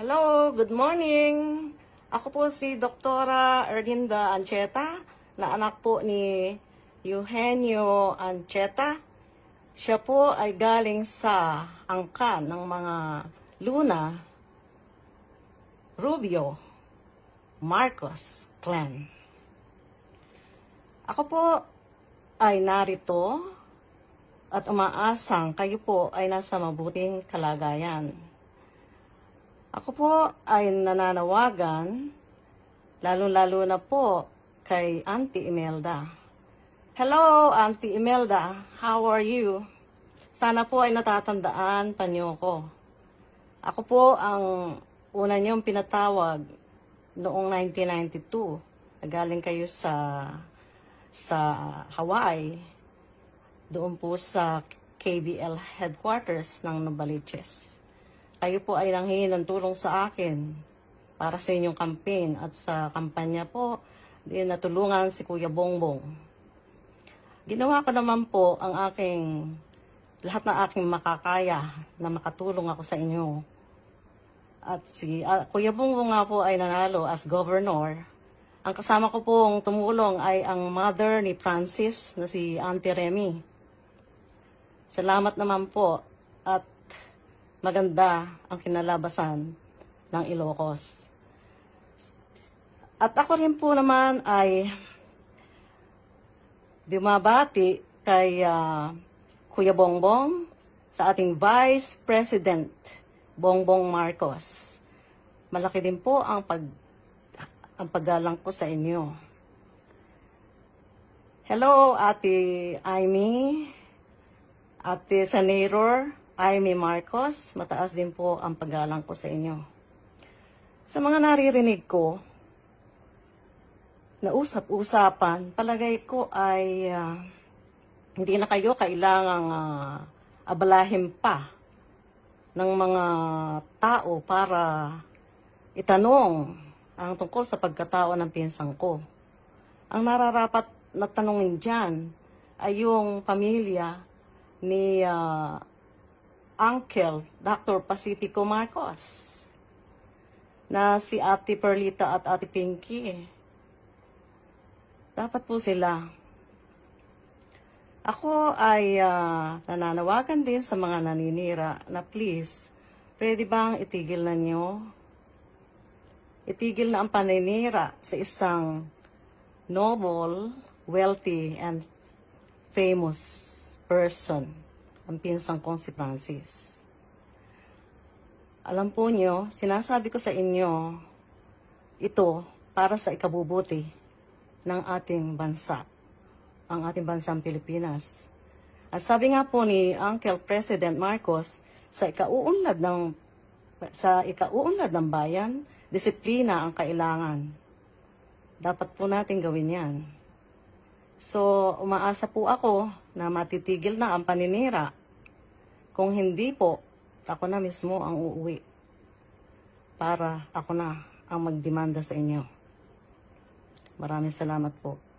Hello, good morning. Ako po si Doktora Erlinda Ancheta, na anak po ni Eugenio Ancheta. Siya po ay galing sa angkan ng mga Luna, Rubio, Marcos clan. Ako po ay narito at umaasang kayo po ay nasa mabuting kalagayan. Ako po ay nananawagan, lalo-lalo na po kay Auntie Imelda. Hello, Auntie Imelda. How are you? Sana po ay natatandaan pa niyo ako. Ako po ang una niyong pinatawag noong 1992. Nagaling kayo sa sa Hawaii. Doon po sa KBL headquarters ng Novaliches. Kayo po ay nanghingi ng tulong sa akin para sa inyong campaign at sa kampanya po din natulungan si Kuya Bongbong. Ginawa ko naman po ang aking lahat na aking makakaya na makatulong ako sa inyo. At si uh, Kuya Bongbong nga po ay nanalo as governor. Ang kasama ko pong tumulong ay ang mother ni Francis na si Auntie Remy. Salamat naman po at maganda ang kinalabasan ng Ilocos. At ako rin po naman ay bumabati kay uh, Kuya Bongbong sa ating Vice President Bongbong Marcos. Malaki din po ang pag ang paggalang ko sa inyo. Hello, Ate Amy, Ate Senator, Amy Marcos, mataas din po ang paggalang ko sa inyo. Sa mga naririnig ko, na usap-usapan, palagay ko ay uh, hindi na kayo kailangang uh, abalahin pa ng mga tao para itanong ang tungkol sa pagkatao ng pinsang ko. Ang nararapat na tanungin dyan ay yung pamilya ni uh, uncle, Dr. Pacifico Marcos, na si Ate Perlita at Ate Pinky. Dapat po sila. Ako ay uh, nananawagan din sa mga naninira na please, pwede bang itigil na nyo? Itigil na ang paninira sa isang noble, wealthy, and famous person ang pinsang kong si Francis. Alam po niyo, sinasabi ko sa inyo, ito para sa ikabubuti ng ating bansa, ang ating bansang Pilipinas. At sabi nga po ni Uncle President Marcos, sa ikauunlad ng sa ikauunlad ng bayan, disiplina ang kailangan. Dapat po natin gawin yan. So, umaasa po ako na matitigil na ang paninira kung hindi po, ako na mismo ang uuwi para ako na ang magdemanda sa inyo. Maraming salamat po.